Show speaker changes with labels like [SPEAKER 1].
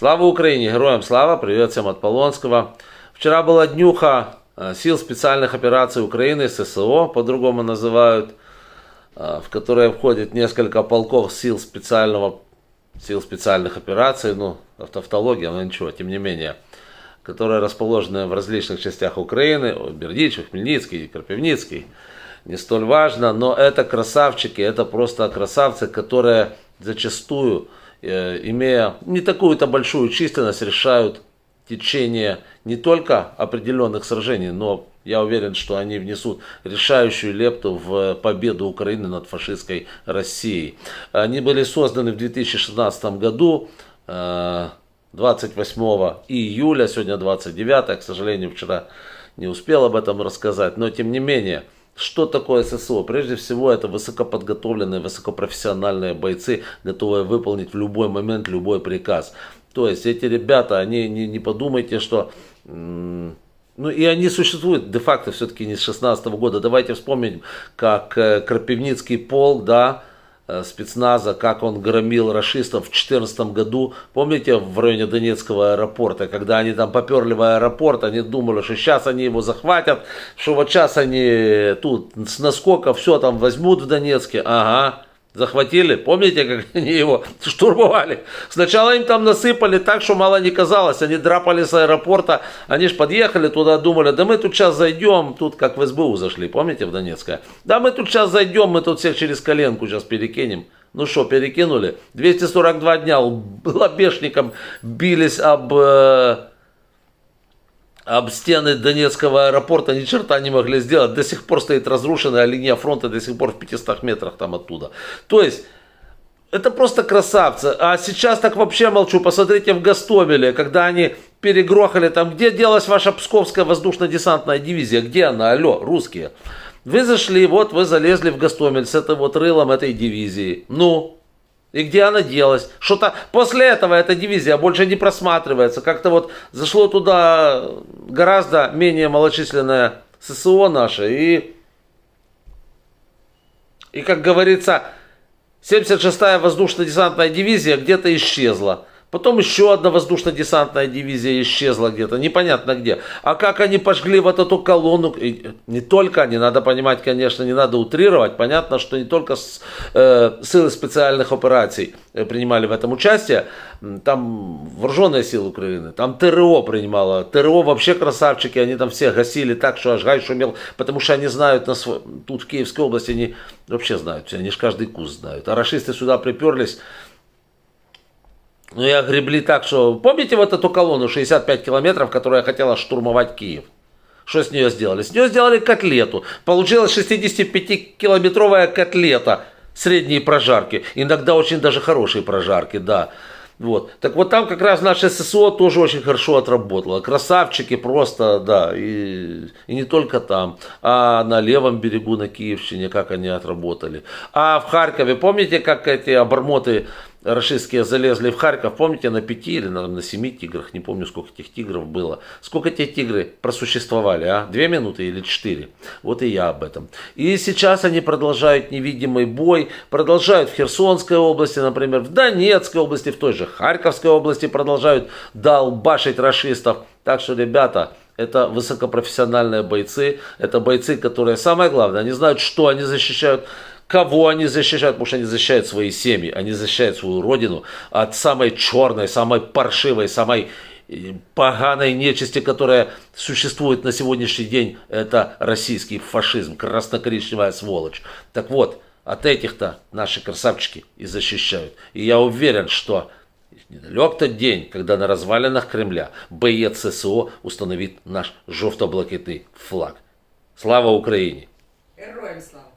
[SPEAKER 1] Слава Украине! Героям слава! Привет всем от Полонского. Вчера была днюха э, сил специальных операций Украины, ССО, по-другому называют, э, в которые входит несколько полков сил специального сил специальных операций, ну, автология, но ничего, тем не менее, которые расположены в различных частях Украины, Бердичев, Хмельницкий, Карпевницкий, не столь важно, но это красавчики, это просто красавцы, которые зачастую Э, имея не такую-то большую численность, решают течение не только определенных сражений, но я уверен, что они внесут решающую лепту в победу Украины над фашистской Россией. Они были созданы в 2016 году. 28 э, июля, сегодня 29, к сожалению, вчера не успел об этом рассказать, но тем не менее, что такое ССО? Прежде всего, это высокоподготовленные, высокопрофессиональные бойцы, готовые выполнить в любой момент любой приказ. То есть эти ребята, они не, не подумайте, что... Ну и они существуют де-факто все-таки не с 16 -го года. Давайте вспомним, как э, Крапивницкий полк, да, Э, спецназа, как он громил расистов в 2014 году, помните, в районе Донецкого аэропорта, когда они там поперли в аэропорт, они думали, что сейчас они его захватят, что вот сейчас они тут с наскока все там возьмут в Донецке, ага, захватили. Помните, как они его штурмовали? Сначала им там насыпали так, что мало не казалось. Они драпали с аэропорта. Они же подъехали туда, думали, да мы тут сейчас зайдем. Тут как в СБУ зашли, помните, в Донецкое? Да мы тут сейчас зайдем, мы тут всех через коленку сейчас перекинем. Ну что, перекинули? 242 дня лобешником бились об... Э об стены Донецкого аэропорта ни черта не могли сделать. До сих пор стоит разрушенная линия фронта, до сих пор в 500 метрах там оттуда. То есть, это просто красавцы. А сейчас так вообще молчу. Посмотрите в Гастомеле, когда они перегрохали там, где делась ваша Псковская воздушно-десантная дивизия, где она, алло, русские. Вы зашли, вот вы залезли в Гастомель с этим вот рылом этой дивизии. Ну, и где она делась? Что-то после этого эта дивизия больше не просматривается. Как-то вот зашло туда гораздо менее малочисленное ССО наше. И, и как говорится, 76-я воздушно-десантная дивизия где-то исчезла. Потом еще одна воздушно-десантная дивизия исчезла где-то, непонятно где. А как они пожгли вот эту колонну, и не только они, надо понимать, конечно, не надо утрировать, понятно, что не только с, э, силы специальных операций э, принимали в этом участие, там вооруженные силы Украины, там ТРО принимало, ТРО вообще красавчики, они там все гасили так, что аж гай шумел, потому что они знают, нас, тут в Киевской области они вообще знают, они же каждый куст знают, а расисты сюда приперлись, ну, я гребли так, что... Помните вот эту колонну 65 километров, которая хотела штурмовать Киев? Что с нее сделали? С нее сделали котлету. Получилась 65-километровая котлета средней прожарки. Иногда очень даже хорошие прожарки, да. Вот. Так вот там как раз наше ССО тоже очень хорошо отработало. Красавчики просто, да, и, и не только там, а на левом берегу на Киевщине, как они отработали. А в Харькове, помните, как эти обормоты Рашистские залезли в Харьков, помните, на пяти или на, на семи тиграх, не помню, сколько этих тигров было. Сколько те тигры просуществовали, а? Две минуты или четыре? Вот и я об этом. И сейчас они продолжают невидимый бой, продолжают в Херсонской области, например, в Донецкой области, в той же Харьковской области продолжают долбашить рашистов. Так что, ребята, это высокопрофессиональные бойцы, это бойцы, которые, самое главное, они знают, что они защищают, Кого они защищают? Потому что они защищают свои семьи, они защищают свою родину от самой черной, самой паршивой, самой э, поганой нечисти, которая существует на сегодняшний день, это российский фашизм, красно-коричневая сволочь. Так вот, от этих-то наши красавчики и защищают. И я уверен, что недалек тот день, когда на развалинах Кремля боец ССО установит наш жовто-блакитный флаг. Слава Украине! Героям слава!